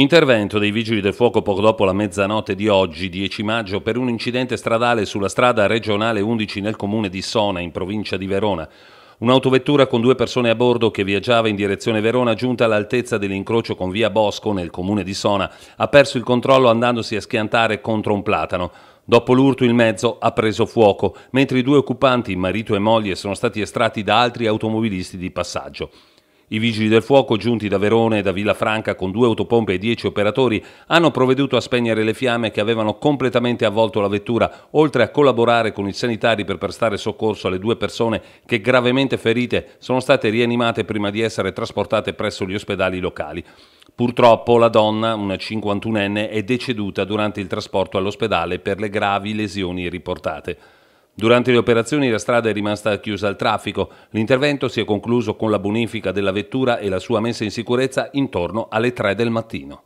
Intervento dei vigili del fuoco poco dopo la mezzanotte di oggi, 10 maggio, per un incidente stradale sulla strada regionale 11 nel comune di Sona, in provincia di Verona. Un'autovettura con due persone a bordo che viaggiava in direzione Verona, giunta all'altezza dell'incrocio con via Bosco nel comune di Sona, ha perso il controllo andandosi a schiantare contro un platano. Dopo l'urto il mezzo ha preso fuoco, mentre i due occupanti, marito e moglie, sono stati estratti da altri automobilisti di passaggio. I vigili del fuoco, giunti da Verone e da Villafranca con due autopompe e dieci operatori, hanno provveduto a spegnere le fiamme che avevano completamente avvolto la vettura, oltre a collaborare con i sanitari per prestare soccorso alle due persone che gravemente ferite sono state rianimate prima di essere trasportate presso gli ospedali locali. Purtroppo la donna, una 51enne, è deceduta durante il trasporto all'ospedale per le gravi lesioni riportate. Durante le operazioni la strada è rimasta chiusa al traffico. L'intervento si è concluso con la bonifica della vettura e la sua messa in sicurezza intorno alle 3 del mattino.